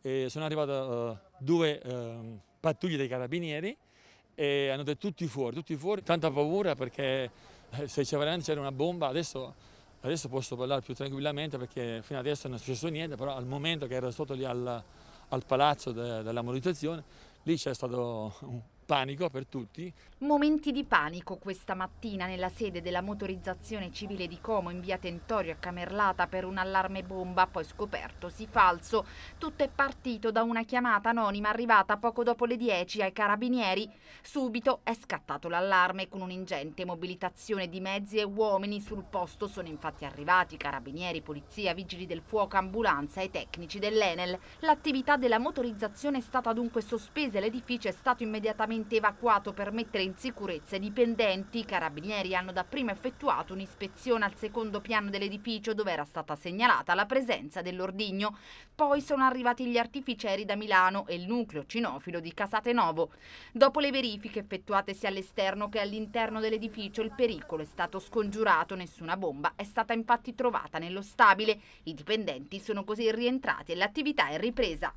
E sono arrivate uh, due uh, pattuglie dei carabinieri e hanno detto tutti fuori, tutti fuori, tanta paura perché eh, se c'era una bomba, adesso, adesso, posso parlare più tranquillamente perché fino adesso non è successo niente, però al momento che ero sotto lì al, al palazzo de, della manutenzione, lì c'è stato panico per tutti. Momenti di panico questa mattina nella sede della motorizzazione civile di Como in via Tentorio a Camerlata per un allarme bomba poi scoperto si falso. Tutto è partito da una chiamata anonima arrivata poco dopo le 10 ai carabinieri. Subito è scattato l'allarme con un'ingente mobilitazione di mezzi e uomini sul posto sono infatti arrivati carabinieri, polizia, vigili del fuoco, ambulanza e tecnici dell'Enel. L'attività della motorizzazione è stata dunque sospesa e l'edificio è stato immediatamente immediatamente evacuato per mettere in sicurezza i dipendenti. I carabinieri hanno dapprima effettuato un'ispezione al secondo piano dell'edificio dove era stata segnalata la presenza dell'ordigno. Poi sono arrivati gli artificieri da Milano e il nucleo cinofilo di Casatenovo. Dopo le verifiche effettuate sia all'esterno che all'interno dell'edificio il pericolo è stato scongiurato, nessuna bomba è stata infatti trovata nello stabile. I dipendenti sono così rientrati e l'attività è ripresa.